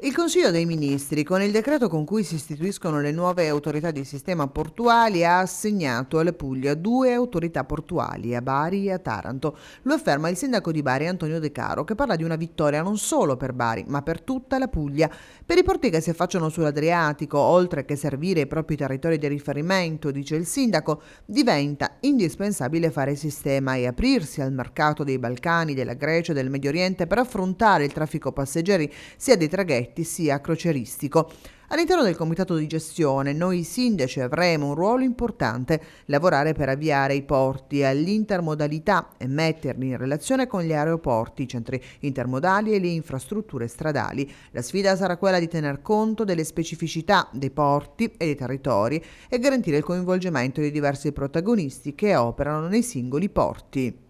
Il Consiglio dei Ministri, con il decreto con cui si istituiscono le nuove autorità di sistema portuali, ha assegnato alla Puglia due autorità portuali, a Bari e a Taranto. Lo afferma il sindaco di Bari, Antonio De Caro, che parla di una vittoria non solo per Bari, ma per tutta la Puglia. Per i porti che si affacciano sull'Adriatico, oltre che servire i propri territori di riferimento, dice il sindaco, diventa indispensabile fare sistema e aprirsi al mercato dei Balcani, della Grecia e del Medio Oriente per affrontare il traffico passeggeri sia dei traghetti traghetti sia croceristico. All'interno del comitato di gestione noi sindaci avremo un ruolo importante, lavorare per avviare i porti all'intermodalità e metterli in relazione con gli aeroporti, i centri intermodali e le infrastrutture stradali. La sfida sarà quella di tener conto delle specificità dei porti e dei territori e garantire il coinvolgimento dei diversi protagonisti che operano nei singoli porti.